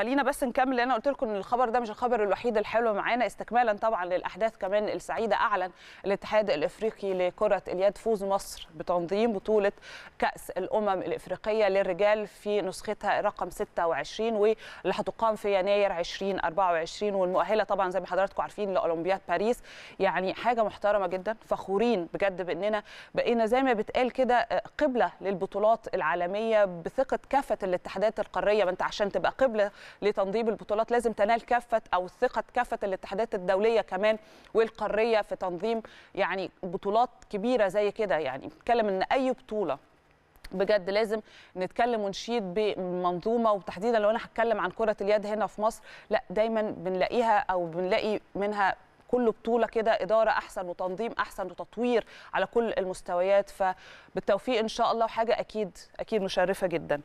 خلينا بس نكمل انا قلت لكم ان الخبر ده مش الخبر الوحيد الحلو معانا استكمالا طبعا للاحداث كمان السعيده اعلن الاتحاد الافريقي لكره اليد فوز مصر بتنظيم بطوله كاس الامم الافريقيه للرجال في نسختها رقم 26 واللي هتقام في يناير 2024 والمؤهله طبعا زي ما حضراتكم عارفين لاولمبياد باريس يعني حاجه محترمه جدا فخورين بجد باننا بقينا زي ما بتقال كده آه، قبله للبطولات العالميه بثقه كافه الاتحادات القاريه ما انت عشان تبقى قبله لتنظيم البطولات لازم تنال كافه او ثقه كافه الاتحادات الدوليه كمان والقاريه في تنظيم يعني بطولات كبيره زي كده يعني بتكلم ان اي بطوله بجد لازم نتكلم ونشيد بمنظومه وتحديدا لو انا هتكلم عن كره اليد هنا في مصر لا دايما بنلاقيها او بنلاقي منها كل بطوله كده اداره احسن وتنظيم احسن وتطوير على كل المستويات فبالتوفيق ان شاء الله وحاجه اكيد اكيد مشرفه جدا